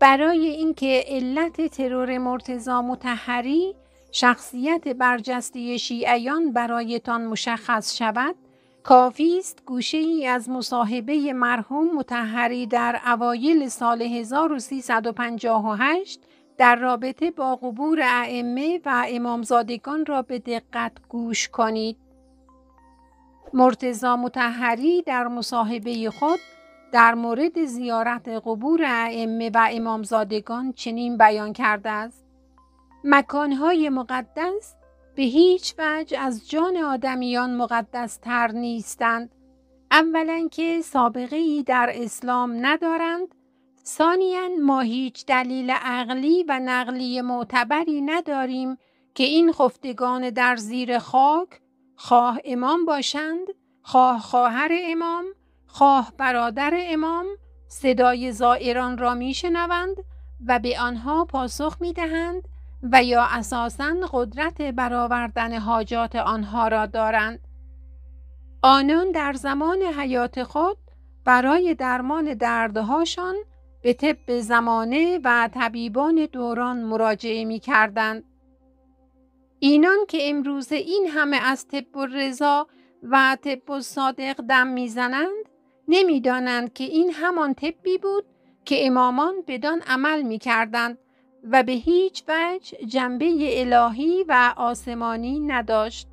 برای اینکه علت ترور مرتزا متحری شخصیت برجسته شیعیان برایتان مشخص شود کافی است گوشه ای از مصاحبه مرحوم متحری در اوایل سال 1358 در رابطه با قبور ائمه و امامزادگان را به دقت گوش کنید. مرتزا متحری در مصاحبه خود در مورد زیارت قبور ائمه و امامزادگان چنین بیان کرده است مکانهای مقدس به هیچ وجه از جان آدمیان مقدستر نیستند اولا که سابقه ای در اسلام ندارند ثانیا ما هیچ دلیل عقلی و نقلی معتبری نداریم که این خفتگان در زیر خاک خواه امام باشند خواه خواهر امام خواه برادر امام صدای زائران را میشنوند و به آنها پاسخ دهند و یا اساسا قدرت برآوردن حاجات آنها را دارند آنان در زمان حیات خود برای درمان دردهاشان به طب زمانه و طبیبان دوران مراجعه می کردند. اینان که امروز این همه از طب و رضا و طب و صادق دم میزنند نمیدانند که این همان طبی بود که امامان بدان عمل می کردند و به هیچ وجه جنبه الهی و آسمانی نداشت.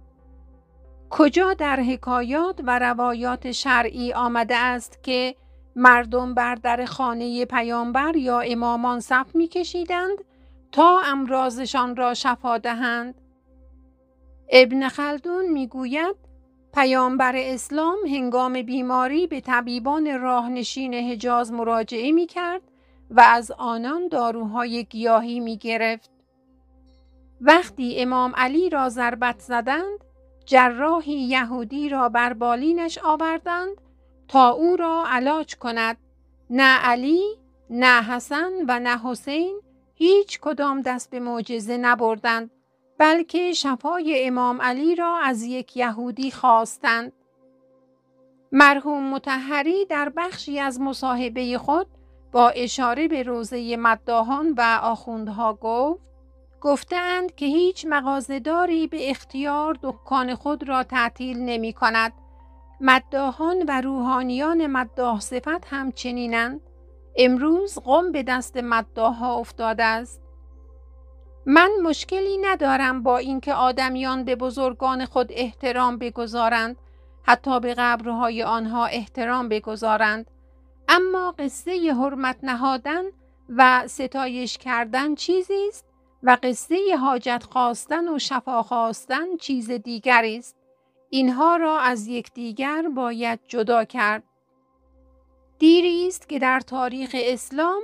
کجا در حکایات و روایات شرعی آمده است که مردم بر در خانه پیامبر یا امامان صف می کشیدند تا امراضشان را شفا دهند؟ ابن خلدون میگوید پیامبر اسلام هنگام بیماری به طبیبان راهنشین حجاز مراجعه می کرد و از آنان داروهای گیاهی می گرفت. وقتی امام علی را ضربت زدند، جراحی یهودی را بر بالینش آوردند تا او را علاج کند. نه علی، نه حسن و نه حسین هیچ کدام دست به معجزه نبردند بلکه شفای امام علی را از یک یهودی خواستند. مرحوم متحری در بخشی از مصاحبه خود با اشاره به روزه مداهان و آخوندها گفت گفتند که هیچ مغازداری به اختیار دکان خود را تعطیل نمی کند. مداهان و روحانیان مداه صفت همچنینند. امروز قم به دست مداها افتاده است. من مشکلی ندارم با اینکه آدمیان به بزرگان خود احترام بگذارند حتی به قبرهای آنها احترام بگذارند اما قصه حرمت نهادن و ستایش کردن چیزی است و قصه حاجت خواستن و شفا خواستن چیز دیگری است اینها را از یکدیگر باید جدا کرد دیری است که در تاریخ اسلام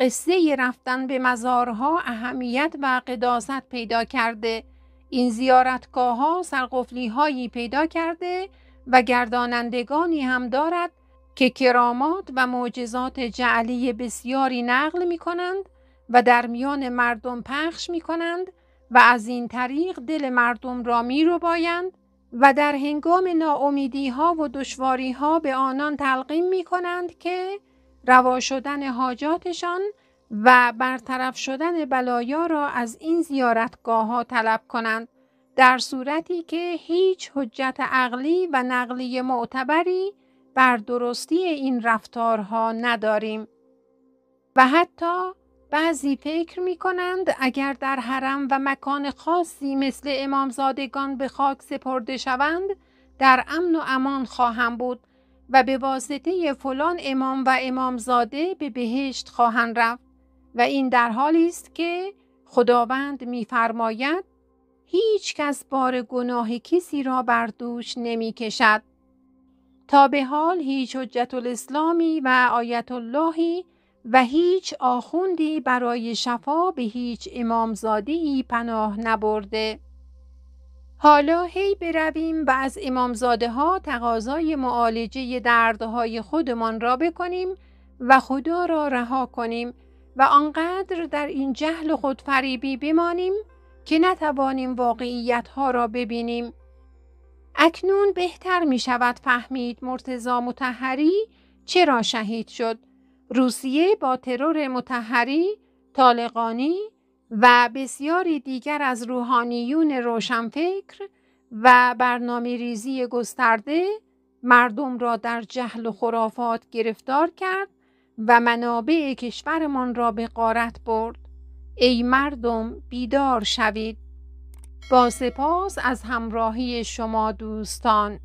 قصه رفتن به مزارها اهمیت و قداست پیدا کرده این زیارتگاه ها سرقفلی هایی پیدا کرده و گردانندگانی هم دارد که کرامات و معجزات جعلی بسیاری نقل می کنند و در میان مردم پخش می کنند و از این طریق دل مردم را می رو بایند و در هنگام ناامیدی ها و دشواری ها به آنان تلقیم می کنند که روا شدن حاجاتشان و برطرف شدن بلایا را از این زیارتگاه ها طلب کنند در صورتی که هیچ حجت عقلی و نقلی معتبری بر درستی این رفتارها نداریم و حتی بعضی فکر می کنند اگر در حرم و مکان خاصی مثل امامزادگان به خاک سپرده شوند در امن و امان خواهم بود و به واسطه فلان امام و امامزاده به بهشت خواهند رفت و این در حالی است که خداوند میفرماید هیچ کس بار گناه کسی را بر دوش نمی تا به حال هیچ حجت الاسلامی و آیت اللهی و هیچ آخوندی برای شفا به هیچ امامزادی پناه نبرده. حالا هی برویم و از امامزاده ها تقاضای معالجه دردهای خودمان را بکنیم و خدا را رها کنیم و آنقدر در این جهل و خودفریبی بمانیم که نتوانیم واقعیت ها را ببینیم اکنون بهتر می شود فهمید مرتزا متحری چرا شهید شد روسیه با ترور متحری طالقانی و بسیاری دیگر از روحانیون روشنفکر و برنامه ریزی گسترده مردم را در جهل و خرافات گرفتار کرد و منابع کشورمان را به قارت برد ای مردم بیدار شوید با سپاس از همراهی شما دوستان